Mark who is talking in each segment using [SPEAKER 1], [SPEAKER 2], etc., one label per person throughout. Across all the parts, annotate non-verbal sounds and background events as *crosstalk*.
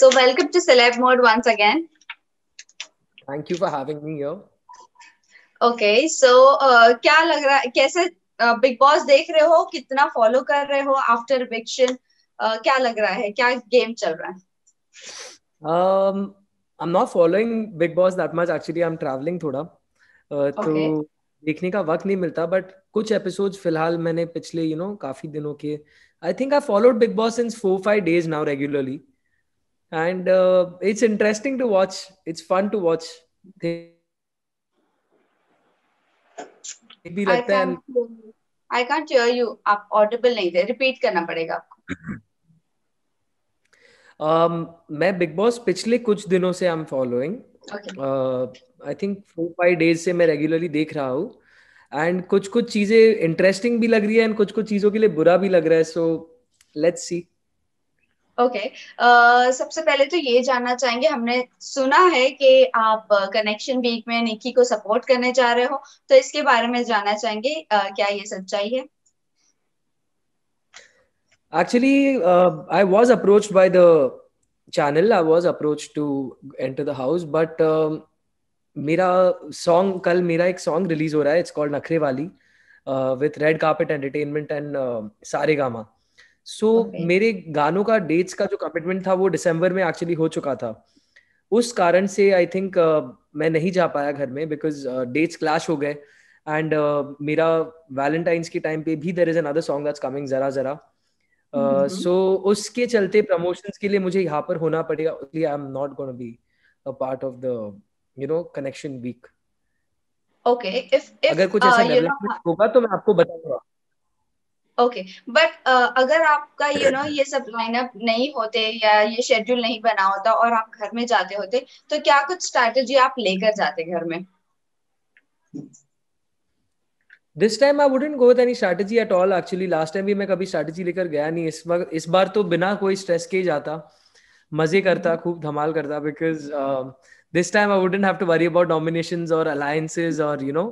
[SPEAKER 1] So welcome to Celeb Mode once again.
[SPEAKER 2] Thank you for having me here.
[SPEAKER 1] Okay, so uh, क्या लग रहा है कैसे big uh, boss देख रहे हो कितना फॉलो कर रहे हो आफ्टर विक्शन uh, क्या लग रहा है क्या गेम चल रहा
[SPEAKER 2] है um, I'm not following Big Boss that much actually I'm traveling थोड़ा uh, okay. तो देखने का वक्त नहीं मिलता बट कुछ एपिसोड फिलहाल मैंने पिछले यू you नो know, काफी दिनों के I think I followed Bigg Boss in four five days now regularly and uh, it's interesting to watch it's fun to watch भी लगता है
[SPEAKER 1] आई कांट हियर यू आप ऑडिबल नहीं थे repeat करना पड़ेगा आपको
[SPEAKER 2] um, मैं बिग बॉस पिछले कुछ दिनों से I am following I think four five days से मैं रेगुलरली देख रहा हूँ एंड कुछ कुछ चीजें इंटरेस्टिंग भी लग रही है एंड कुछ कुछ चीजों के लिए बुरा भी लग रहा है so let's see
[SPEAKER 1] okay okay. uh, सबसे पहले तो ये जानना चाहेंगे हमने सुना है कि आप कनेक्शन वीक में निकी को सपोर्ट करने जा रहे हो तो इसके बारे में जानना चाहेंगे uh, क्या ये सच्चाई है
[SPEAKER 2] actually I was approach by the channel I was approach to enter the house but मेरा सॉन्ग कल मेरा एक सॉन्ग रिलीज हो रहा है इट्स कॉल्ड नखरे वाली with Red Carpet Entertainment and Saregama so so, okay. मेरे गानों का डेट्स का जो कमिटमेंट था वो दिसंबर में एक्चुअली हो चुका था उस कारण से आई थिंक uh, मैं नहीं जा पाया घर में बिकॉज डेट्स क्लैश हो गए एंड uh, मेरा वैलेंटाइंस के टाइम पे भी there is another song that's coming जरा जरा सो uh, mm-hmm. so, उसके चलते प्रमोशंस के लिए मुझे यहाँ पर होना पड़ेगा I am not gonna be a part of the you know connection weak
[SPEAKER 1] okay if अगर कुछ uh, ऐसा डेवलपमेंट
[SPEAKER 2] होगा तो मैं आपको बताऊंगा
[SPEAKER 1] ओके okay. बट uh, अगर आपका यू you नो know, ये सब लाइनअप नहीं होते या ये शेड्यूल नहीं बना होता और आप घर में जाते होते तो क्या कुछ स्ट्रैटेजी आप लेकर जाते घर में
[SPEAKER 2] this time I wouldn't go with any strategy at all actually last time भी मैं कभी स्ट्रैटेजी लेकर गया नहीं इस बार इस बार तो बिना कोई स्ट्रेस के जाता मजे करता mm-hmm. खूब धमाल करता because this time I wouldn't have to worry about nominations और अलायंसेस और यू नो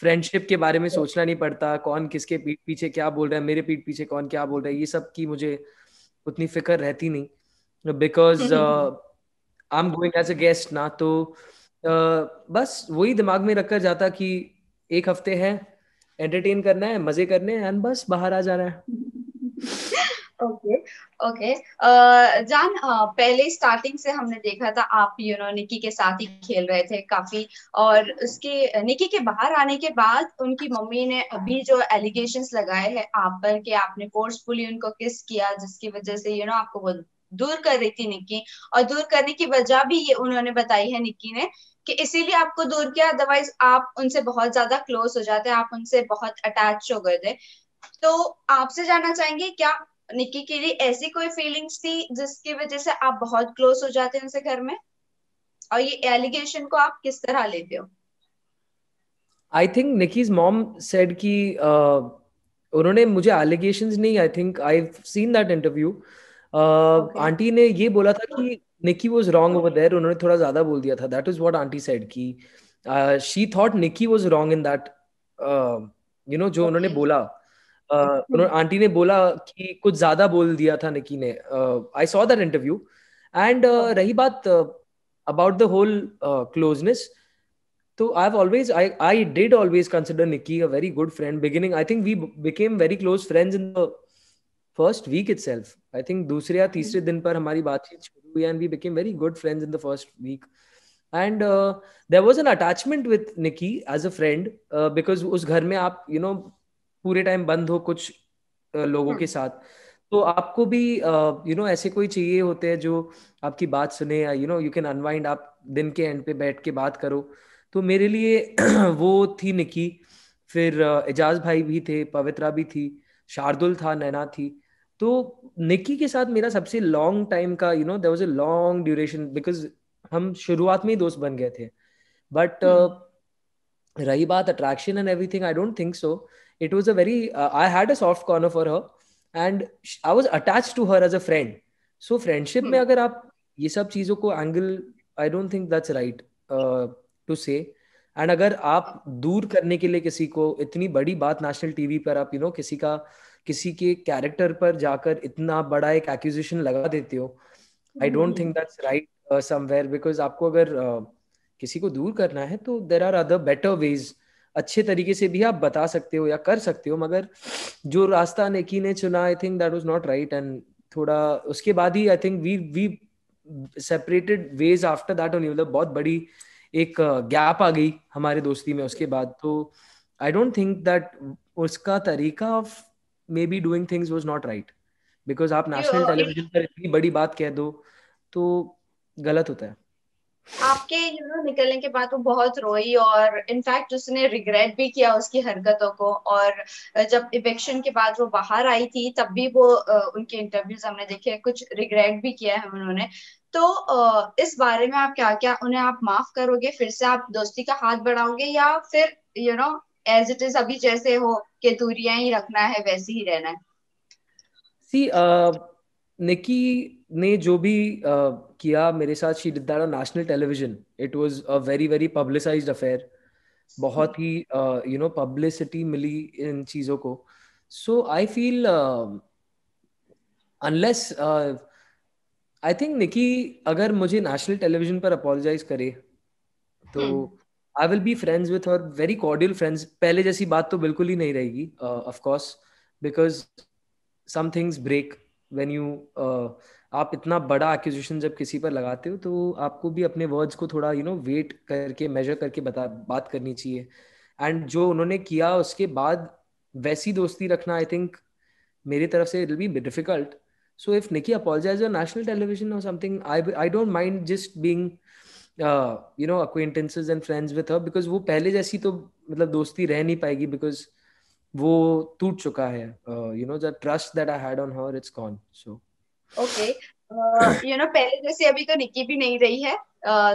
[SPEAKER 2] फ्रेंडशिप के बारे में तो सोचना नहीं पड़ता कौन किसके पीठ पीछे क्या बोल रहा है मेरे पीठ पीछे कौन क्या बोल रहा है ये सब की मुझे उतनी फिक्र रहती नहीं because I am going as a guest ना तो uh, बस वही दिमाग में रखकर जाता कि एक हफ्ते है एंटरटेन करना है मजे करने हैं एंड बस बाहर आ जाना है
[SPEAKER 1] *laughs* ओके ओके जान पहले स्टार्टिंग से हमने देखा था आप यू नो निकी के साथ ही खेल रहे थे काफी और उसके निकी के बाहर आने के बाद उनकी मम्मी ने अभी जो एलिगेशन लगाए हैं आप पर कि आपने फोर्सफुली उनको किस किया जिसकी वजह से यू नो आपको वो दूर कर रही थी निक्की और दूर करने की वजह भी ये उन्होंने बताई है निक्की ने कि इसीलिए आपको दूर किया अदरवाइज आप उनसे बहुत ज्यादा क्लोज हो जाते आप उनसे बहुत अटैच हो गए थे तो आपसे जानना चाहेंगे क्या निकी के लिए ऐसी कोई फीलिंग्स थी जिसकी वजह से आप बहुत क्लोज हो जाते हैं उनसे घर में और ये एलिगेशन को आप किस तरह लेते हो
[SPEAKER 2] I think Nikki's mom said कि उन्होंने मुझे एलिगेशन नहीं I think I seen that interview aunty ने ये बोला था कि Nikki was wrong over there उन्होंने थोड़ा ज्यादा बोल दिया था that is what aunty said की she thought Nikki was wrong in that you know जो okay. उन्होंने बोला हम्म। उन्होंने आंटी ने बोला कि कुछ ज्यादा बोल दिया था निकी ने I saw that interview and रही बात अबाउट द होल क्लोजनेस तो I have always I I did always consider Nikki a very good friend beginning I think we became very close friends in the first week itself I think दूसरे या हम्म। तीसरे दिन पर हमारी बातचीत शुरू हुई and we became very good friends in the first week and there was an attachment with Nikki as a friend because उस घर में आप यू you नो know, पूरे टाइम बंद हो कुछ लोगों के हाँ। साथ तो आपको भी यू नो ऐसे कोई चाहिए होते हैं जो आपकी बात सुने you know you can unwind आप दिन के एंड पे बैठ के बात करो तो मेरे लिए *clears throat* वो थी निकी फिर एजाज भाई भी थे पवित्रा भी थी शार्दुल था नैना थी तो निकी के साथ मेरा सबसे लॉन्ग टाइम का you know there was a long duration because हम शुरुआत में ही दोस्त बन गए थे बट हम्म। रही बात attraction and everything I don't think so it was a very uh, i had a soft corner for her and i was attached to her as a friend so friendship hmm. mein agar aap ye sab cheezon ko angle i don't think that's right uh, to say and अगर आप दूर करने के लिए किसी को इतनी बड़ी बात नेशनल टीवी पर आप यू नो किसी का किसी के कैरेक्टर पर जाकर इतना बड़ा एक एक्यूजेशन लगा देते हो I don't think that's right somewhere because आपको अगर uh, किसी को दूर करना है तो there are other better ways अच्छे तरीके से भी आप बता सकते हो या कर सकते हो मगर जो रास्ता नेकी ने चुना I think that was not right and थोड़ा उसके बाद ही I think we we separated ways after that only मतलब बहुत बड़ी एक गैप uh, आ गई हमारे दोस्ती में उसके बाद तो आई डोंट थिंक दैट उसका तरीका of maybe doing things was not right because आप नेशनल टेलीविजन पर इतनी बड़ी बात कह दो तो गलत होता है
[SPEAKER 1] आपके यू नो निकलने के बाद वो बहुत रोई और इनफैक्ट उसने रिग्रेट भी किया उसकी हरकतों को और जब इवेक्शन के बाद वो बाहर आई थी तब भी वो उनके इंटरव्यूज हमने देखे कुछ रिग्रेट भी किया है उन्होंने तो इस बारे में आप क्या क्या उन्हें आप माफ करोगे फिर से आप दोस्ती का हाथ बढ़ाओगे या फिर you know as it is अभी जैसे हो के दूरिया ही रखना है वैसे ही रहना है
[SPEAKER 2] सी uh... निकी ने जो भी uh, किया मेरे साथ she did that national television it was a very very publicised affair बहुत ही यू नो पब्लिसिटी मिली इन चीजों को so I feel unless I think Nikki अगर मुझे नेशनल टेलीविजन पर अपोलोजाइज करे तो I will be friends with her very cordial friends पहले जैसी बात तो बिल्कुल ही नहीं रहेगी of course because some things break when you uh, आप इतना बड़ा एक्विजिशन जब किसी पर लगाते हो तो आपको भी अपने वर्ड्स को थोड़ा यू नो वेट करके मेजर करके बता बात करनी चाहिए एंड जो उन्होंने किया उसके बाद वैसी दोस्ती रखना आई थिंक मेरी तरफ से it will be difficult so if Nikki apologise national television और something I I don't mind just being you know acquaintances and friends with her because वो पहले जैसी तो मतलब दोस्ती रह नहीं पाएगी बिकॉज वो टूट चुका है you know the trust that I had on her it's gone so
[SPEAKER 1] okay you know पहले जैसे अभी तो निकी भी नहीं रही है uh,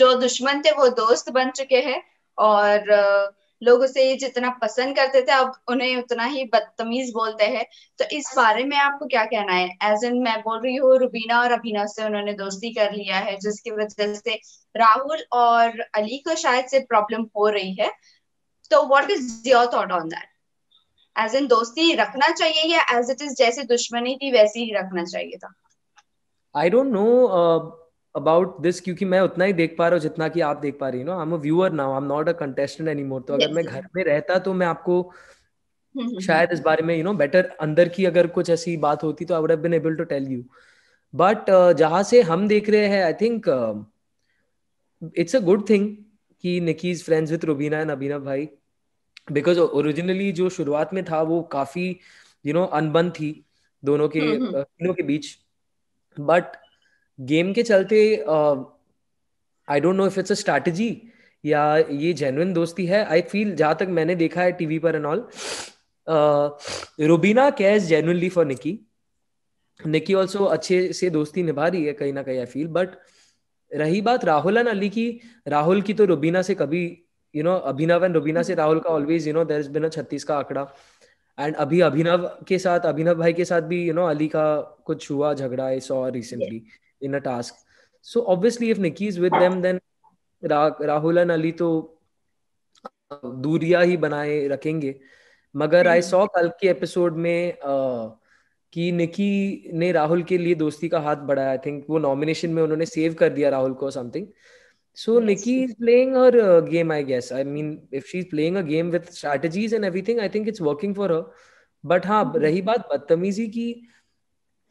[SPEAKER 1] जो दुश्मन थे वो दोस्त बन चुके हैं और uh, लोग उसे जितना पसंद करते थे अब उन्हें उतना ही बदतमीज बोलते हैं तो इस बारे में आपको क्या कहना है एज इन मैं बोल रही हूँ रुबीना और अभिना से उन्होंने दोस्ती कर लिया है जिसकी वजह से राहुल और अली को शायद से प्रॉब्लम हो रही है तो what is your thought on that as in दोस्ती रखना चाहिए या एज इट इज जैसे दुश्मनी थी वैसे ही रखना चाहिए था
[SPEAKER 2] I don't know about this क्योंकि मैं उतना ही देख पा रहा हूँ जितना कि आप देख पा रही हो I am a viewer now I am not a contestant any more तो अगर मैं घर में रहता तो मैं आपको हम्म, हम्म, शायद हम्म। इस बारे में यू नो बेटर अंदर की अगर कुछ ऐसी बात होती तो I would have been able to tell you but जहां से हम देख रहे हैं I think it's a good thing कि Nikki is friends with Rubina and Abhinav bhai because originally जो शुरुआत में था वो काफी यू नो अनबन थी दोनों के हम्म, हम्म। तीनों के बीच बट गेम के चलते I don't know if it's a strategy या ये जेन्युइन दोस्ती है आई फील जहां तक मैंने देखा है टीवी पर and all Rubina cause genuinely for Nikki Nikki also अच्छे से दोस्ती निभा रही है कहीं ना कहीं आई फील बट रही बात राहुल एंड अली की राहुल की तो रुबीना से कभी you know Abhinav and Rubina से राहुल hmm. का always you know there's been a छत्तीस का आंकड़ा एंड अभी अभिनव के साथ अभिनव भाई के साथ भी यू नो अली का कुछ हुआ झगड़ा I saw recently in a task so obviously if Nikki is with them then Rahul and Ali तो uh, दूरिया ही बनाए रखेंगे मगर आई सॉ hmm. कल के एपिसोड में uh, कि निकी ने राहुल के लिए दोस्ती का हाथ बढ़ाया आई थिंक वो नॉमिनेशन में उन्होंने सेव कर दिया राहुल को something So yes. Nikki is playing her uh, game, I guess. I mean, if she's playing a game with strategies and everything, I think it's working for her. But हाँ रही बात बदतमीजी की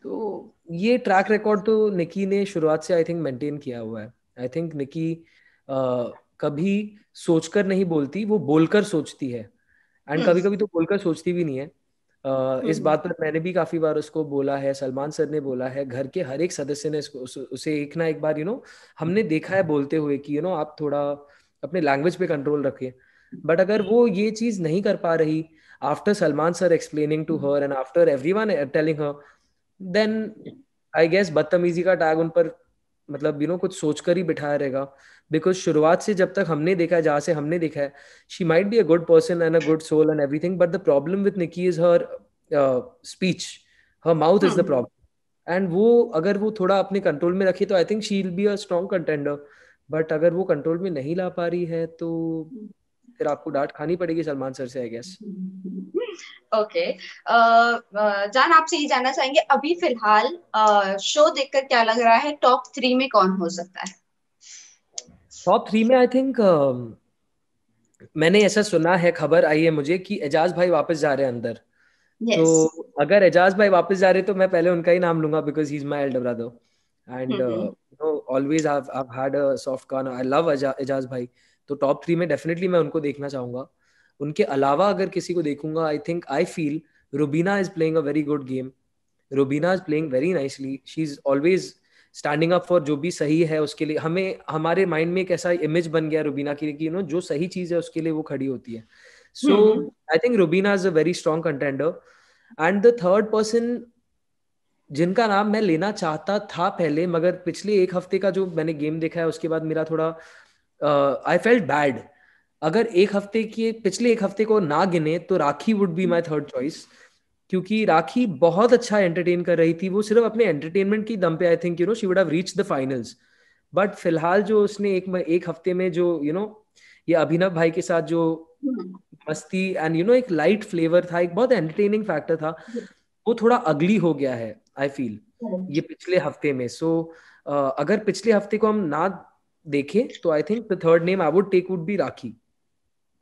[SPEAKER 2] तो ये ट्रैक रिकॉर्ड तो निकी ने शुरुआत से आई थिंक मेंटेन किया हुआ है आई थिंक निकी कभी सोचकर नहीं बोलती वो बोलकर सोचती है एंड कभी कभी तो बोलकर सोचती भी नहीं है इस हम्म। बात पर मैंने भी काफी बार उसको बोला है सलमान सर ने बोला है घर के हर एक सदस्य ने उसे एक ना एक बार यू नो हमने देखा है बोलते हुए कि यू नो आप थोड़ा अपने लैंग्वेज पे कंट्रोल रखिए बट अगर वो ये चीज नहीं कर पा रही after Salman sir explaining to her and after one telling her then I guess बदतमीजी का टैग उन पर मतलब यू नो कुछ सोचकर ही बिठाया रहेगा बिकॉज शुरुआत से जब तक हमने देखा है जहाँ से हमने देखा है she might be a good person and a good soul and everything but the problem with Nikki is her speech her mouth is the problem and वो अगर वो थोड़ा अपने कंट्रोल में रखे तो I think she will be a strong contender but अगर वो कंट्रोल में नहीं ला पा रही है तो फिर आपको डांट खानी पड़ेगी सलमान सर से आई गेस
[SPEAKER 1] ओके जान आपसे ये जानना चाहेंगे अभी फिलहाल शो देखकर क्या लग रहा है टॉप थ्री में कौन हो सकता है
[SPEAKER 2] टॉप थ्री में आई थिंक uh, मैंने ऐसा सुना है खबर आई है मुझे कि एजाज भाई वापस जा रहे हैं अंदर yes. तो अगर एजाज भाई वापस जा रहे तो मैं पहले उनका ही नाम लूंगा because he is my elder brother and no always I have had a soft corner I love Eijaz bhai तो टॉप थ्री में डेफिनेटली मैं उनको देखना चाहूंगा उनके अलावा अगर किसी को देखूंगा I think I feel Rubina is playing a very good game Rubina is playing very nicely she is always standing up for जो भी सही है उसके लिए हमें हमारे माइंड में एक ऐसा इमेज बन गया रुबीना के लिए कि यू नो जो सही चीज है उसके लिए वो खड़ी होती है so I think Rubina is a very strong contender and the third person जिनका नाम मैं लेना चाहता था पहले मगर पिछले एक हफ्ते का जो मैंने गेम देखा है उसके बाद मेरा थोड़ा आई फेल्ट बैड अगर एक हफ्ते के पिछले एक हफ्ते को ना गिने तो Rakhi would be my third choice क्योंकि राखी बहुत अच्छा एंटरटेन कर रही थी वो सिर्फ अपने एंटरटेनमेंट की दम पे I think you know she would have reach the finals but फिलहाल जो उसने एक एक हफ्ते में जो यू you नो know, ये अभिनव भाई के साथ जो हम्म। मस्ती एंड यू नो एक लाइट फ्लेवर था एक बहुत एंटरटेनिंग फैक्टर था वो थोड़ा अगली हो गया है आई फील ये पिछले हफ्ते में सो so, uh, अगर पिछले हफ्ते को हम ना देखे तो I think third name I would take would be Rakhi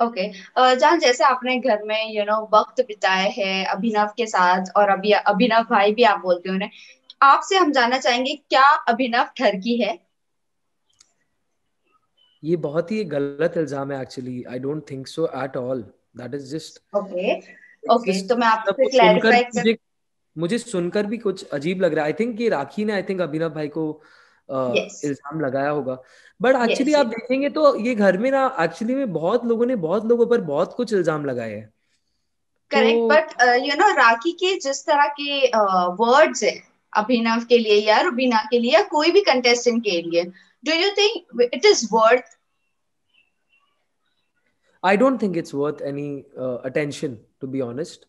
[SPEAKER 1] okay okay. uh, जान जैसे आपने घर में यू you नो know, वक्त बिताए है अभिनव के साथ और अभी अभिनव भाई भी आप बोलते हो आपसे हम जानना चाहेंगे क्या अभिनव ठरकी है
[SPEAKER 2] ये बहुत ही गलत इल्जाम है actually I don't think so at all that is just
[SPEAKER 1] okay okay तो मैं आपसे क्लैरिफाई
[SPEAKER 2] कर मुझे सुनकर भी कुछ अजीब लग रहा है आई थिंक ये राखी ने आई थिंक अभिनव भाई को इल्जाम लगाया होगा बट एक्चुअली आप देखेंगे तो ये घर में ना एक्चुअली में बहुत लोगों ने बहुत लोगों पर बहुत कुछ इल्जाम लगाए हैं correct
[SPEAKER 1] but you know Rakhi के जिस तरह के वर्ड्स uh, है अभिनव के लिए या रुबीना के लिए या कोई भी कंटेस्टेंट के लिए do you think it is worth
[SPEAKER 2] I don't think it's worth any attention to be honest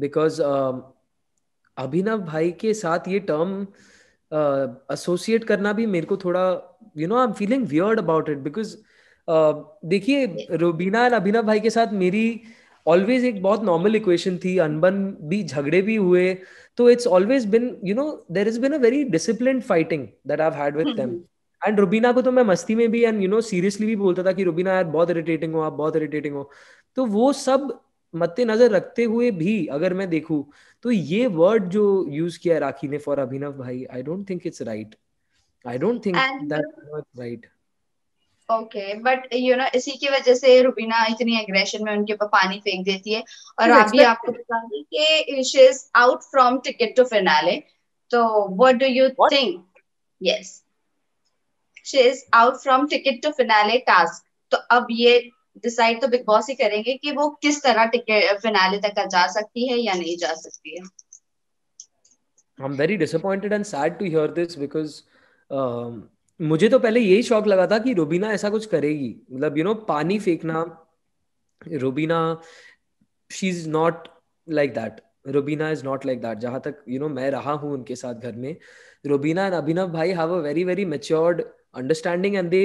[SPEAKER 2] because Abhinav bhai के साथ ये टर्म term एसोसिएट uh, करना भी मेरे को थोड़ा you know I am feeling weird about it because देखिए रुबीना एंड अभिनव भाई के साथ मेरी ऑलवेज एक बहुत नॉर्मल इक्वेशन थी अनबन भी झगड़े भी हुए तो it's always been you know there is been a very discipline fighting that I had with them and Rubina को तो मैं मस्ती में भी एंड यू नो सीरियसली भी बोलता था कि रुबीना यार बहुत इरिटेटिंग हो आप बहुत इरिटेटिंग हो तो वो सब मद्देनजर रखते हुए भी अगर मैं देखूं तो ये वर्ड जो यूज किया राखी ने for Abhinav bhai I don't think it's right I don't think that right
[SPEAKER 1] okay but you know इसी की वजह से रुबीना इतनी एग्रेशन में उनके ऊपर पानी फेंक देती है और आप भी आपको बता दें कि she is out from ticket to finale so what do you think yes she is out from ticket to finale task तो अब ये डिसाइड तो बिग बॉस ही करेंगे कि वो किस तरह टिकट फिनाले तक जा सकती है या नहीं जा सकती है
[SPEAKER 2] I'm very disappointed and sad to hear this because because um, मुझे तो पहले यही शौक लगा था कि रुबीना ऐसा कुछ करेगी मतलब यू नो पानी फेंकना Rubina she is not like that Rubina is not like that जहां तक यू नो मैं रहा हूँ उनके साथ घर में Rubina and Abhinav bhai have a very very matured understanding and they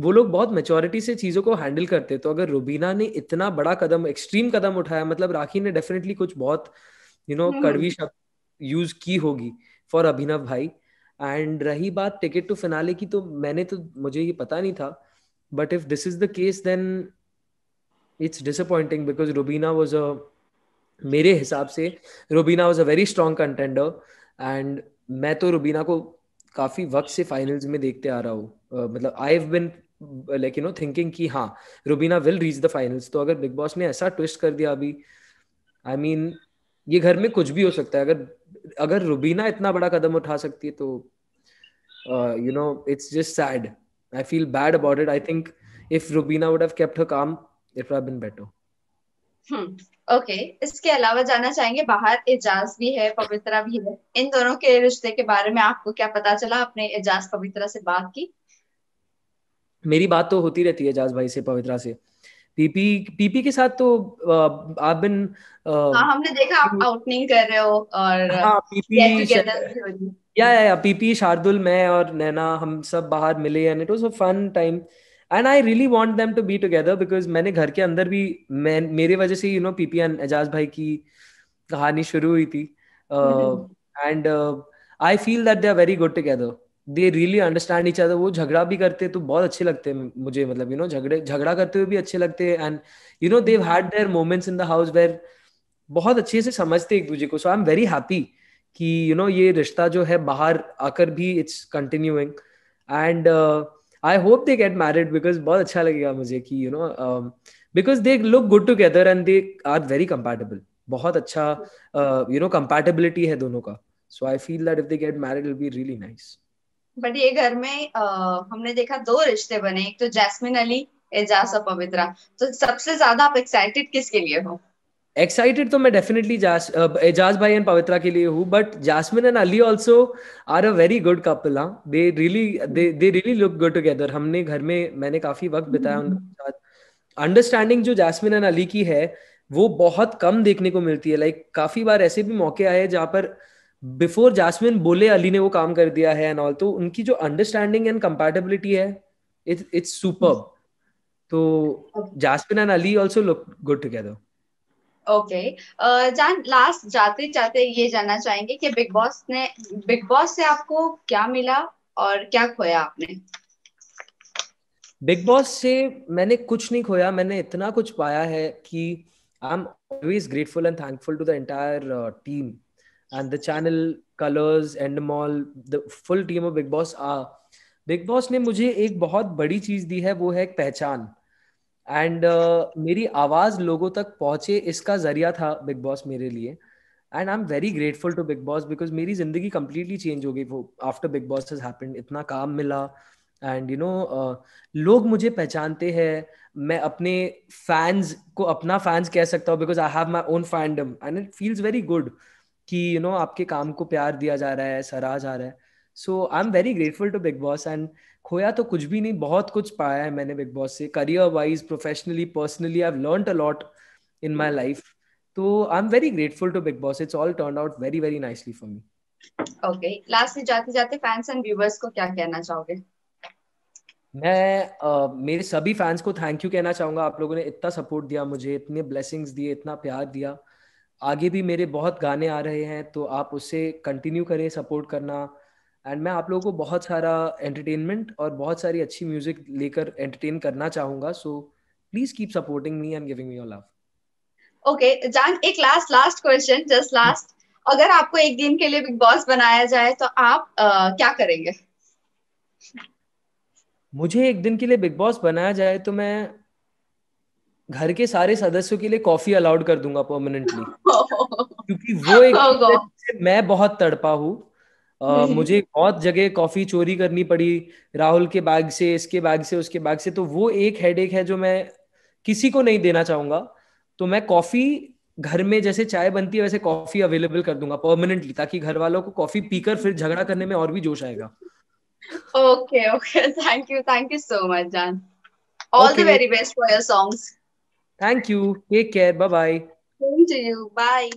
[SPEAKER 2] वो लोग बहुत मेचोरिटी से चीजों को हैंडल करते तो अगर रुबीना ने इतना बड़ा कदम एक्सट्रीम कदम उठाया मतलब राखी ने डेफिनेटली कुछ बहुत यू नो हम्म। कड़वी शब्द यूज की होगी फॉर अभिनव भाई एंड रही बात टिकट टू फिनाले की तो मैंने तो मुझे ये पता नहीं था but if this is the case then it's disappointing because Rubina was a मेरे हिसाब से Rubina was a very strong contender and मैं तो रुबीना को काफी वक्त से फाइनल्स में देखते आ रहा हूँ uh, मतलब I have been like you know thinking कि हाँ Rubina will reach the finals तो अगर बिग बॉस ने ऐसा ट्विस्ट कर दिया अभी आई I मीन mean, ये घर में कुछ भी हो सकता है अगर अगर रुबीना इतना बड़ा कदम उठा सकती है तो you know it's just sad I feel bad about it I think if Rubina would have kept her calm it would have been better
[SPEAKER 1] okay okay. इसके अलावा जाना चाहेंगे बाहर एजाज भी है पवित्रा भी है इन दोनों के रिश्ते के बारे में आपको क्या पता चला आपने एजाज पवित्रा से बात की
[SPEAKER 2] मेरी बात तो होती रहती है एजाज भाई से पवित्रा से पीपी पीपी के साथ तो आप बिन हाँ,
[SPEAKER 1] हमने देखा आप आउटनिंग कर रहे हो
[SPEAKER 2] और हाँ पीपी या या या पीपी शार्दुल मैं और नैना हम सब बाहर मिले and it was a fun time and I really want them to be together because मैंने घर के अंदर भी मैं मेरे वजह से you know PP and Eijaz bhai की कहानी शुरू हुई थी and I feel that they are very good together they really understand each other वो झगड़ा भी करते तो बहुत अच्छे लगते हैं मुझे मतलब यू नो झगड़े झगड़ा करते हुए भी अच्छे लगते हैं and you know they've had their moments in the house where बहुत अच्छे से समझते एक दूसरे को so I am very happy कि यू नो ये रिश्ता जो है बाहर आकर भी it's continuing and I hope they get married because बहुत अच्छा लगेगा मुझे कि you know because they look good together and they are very compatible बहुत अच्छा यू नो कंपैटिबिलिटी है दोनों का so I feel that if they get married will be really nice
[SPEAKER 1] but ये घर में आ, हमने देखा दो रिश्ते बने एक तो जैस्मिन अली एजाज और पवित्रा तो सबसे ज्यादा आप एक्साइटेड किसके लिए हो
[SPEAKER 2] एक्साइटेड तो मैं डेफिनेटली एजाज भाई एंड पवित्रा के लिए हूँ but Jasmin and Ali also are a very good couple हाँ they really they really look good together हमने घर में मैंने काफी वक्त बिताया उनके हम्म। साथ अंडरस्टैंडिंग जो जासमिन एंड अली की है वो बहुत कम देखने को मिलती है लाइक like, काफी बार ऐसे भी मौके आए जहाँ पर बिफोर जासमिन बोले अली ने वो काम कर दिया है एंड ऑल तो उनकी जो अंडरस्टैंडिंग एंड कंपेटेबिलिटी है इट्स इट्स सुपर तो Jasmin and Ali also look good together
[SPEAKER 1] okay जान लास्ट जाते जाते ये जानना चाहेंगे कि बिग बॉस ने बिग बॉस से आपको क्या मिला और क्या खोया आपने
[SPEAKER 2] बिग बॉस से मैंने कुछ नहीं खोया मैंने इतना कुछ पाया है कि I am always grateful and thankful to the entire team and the channel colors endemol the full team of big boss are Bigg Boss ने मुझे एक बहुत बड़ी चीज दी है वो है एक पहचान एंड uh, मेरी आवाज लोगों तक पहुंचे इसका जरिया था बिग बॉस मेरे लिए and I am very grateful to Bigg Boss because मेरी जिंदगी कंप्लीटली चेंज हो गई वो after Bigg Boss has happened इतना काम मिला एंड यू नो लोग मुझे पहचानते हैं मैं अपने फैंस को अपना फैंस कह सकता हूँ because I have my own fandom and it feels very good कि यू you नो know, आपके काम को प्यार दिया जा रहा है सराहा जा रहा है so I am very grateful to Bigg Boss and खोया तो कुछ भी नहीं बहुत कुछ पाया है मैंने बिग बॉस से career wise professionally personally I learn a lot in my life तो I am very grateful to Bigg Boss it's all turn out very very nicely for me
[SPEAKER 1] okay last में जाते जाते फैंस एंड व्यूअर्स को क्या कहना चाहोगे
[SPEAKER 2] मैं uh, मेरे सभी फैंस को थैंक यू कहना चाहूंगा आप लोगों ने इतना सपोर्ट दिया मुझे इतने ब्लेसिंग्स दिए इतना प्यार दिया uh, आगे भी मेरे बहुत गाने आ रहे हैं तो आप उसे कंटिन्यू करें सपोर्ट करना एंड मैं आप लोगों को बहुत सारा एंटरटेनमेंट और बहुत सारी अच्छी म्यूजिक लेकर एंटरटेन करना चाहूंगा so please keep supporting me and giving me your love
[SPEAKER 1] okay जान एक last last question just last अगर आपको एक दिन के लिए बिग बॉस बनाया जाए तो आप uh, क्या करेंगे
[SPEAKER 2] मुझे एक दिन के लिए बिग बॉस बनाया जाए तो मैं घर के सारे सदस्यों के लिए कॉफी अलाउड कर दूंगा परमानेंटली *laughs* क्योंकि वो एक oh मैं बहुत तड़पा हूँ Uh, मुझे बहुत जगह कॉफी चोरी करनी पड़ी राहुल के बैग से इसके बैग से उसके बैग से तो वो एक हेडेक है जो मैं किसी को नहीं देना चाहूंगा तो मैं कॉफी घर में जैसे चाय बनती है वैसे कॉफी अवेलेबल कर दूंगा परमानेंटली ताकि घर वालों को कॉफी पीकर फिर झगड़ा करने में और भी जोश आएगा
[SPEAKER 1] okay okay thank you thank you so much जान all the very best for your songs
[SPEAKER 2] Thank you. Take care. Bye bye.
[SPEAKER 1] Same to you. Bye.